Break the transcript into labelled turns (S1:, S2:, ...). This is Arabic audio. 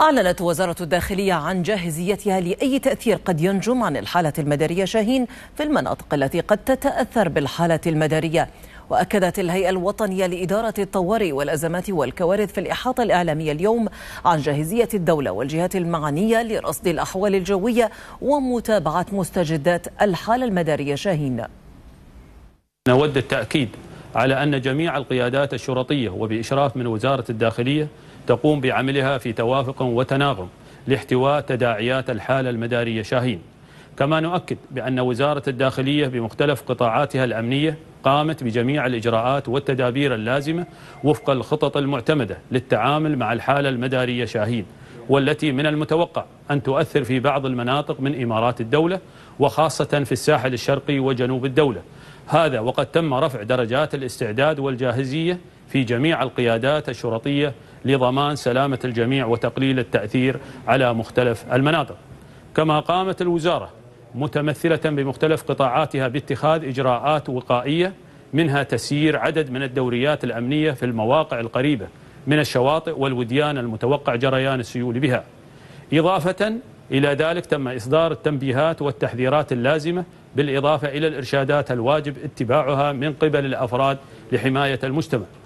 S1: أعلنت وزارة الداخلية عن جاهزيتها لأي تأثير قد ينجم عن الحالة المدارية شاهين في المناطق التي قد تتأثر بالحالة المدارية وأكدت الهيئة الوطنية لإدارة الطوارئ والأزمات والكوارث في الإحاطة الإعلامية اليوم عن جاهزية الدولة والجهات المعنية لرصد الأحوال الجوية ومتابعة مستجدات الحالة المدارية شاهين
S2: نود التأكيد على أن جميع القيادات الشرطية وبإشراف من وزارة الداخلية تقوم بعملها في توافق وتناغم لاحتواء تداعيات الحالة المدارية شاهين كما نؤكد بأن وزارة الداخلية بمختلف قطاعاتها الأمنية قامت بجميع الإجراءات والتدابير اللازمة وفق الخطط المعتمدة للتعامل مع الحالة المدارية شاهين والتي من المتوقع أن تؤثر في بعض المناطق من إمارات الدولة وخاصة في الساحل الشرقي وجنوب الدولة هذا وقد تم رفع درجات الاستعداد والجاهزية في جميع القيادات الشرطية لضمان سلامة الجميع وتقليل التأثير على مختلف المناطق كما قامت الوزارة متمثلة بمختلف قطاعاتها باتخاذ إجراءات وقائية منها تسيير عدد من الدوريات الأمنية في المواقع القريبة من الشواطئ والوديان المتوقع جريان السيول بها إضافة إلى ذلك تم إصدار التنبيهات والتحذيرات اللازمة بالإضافة إلى الإرشادات الواجب اتباعها من قبل الأفراد لحماية المجتمع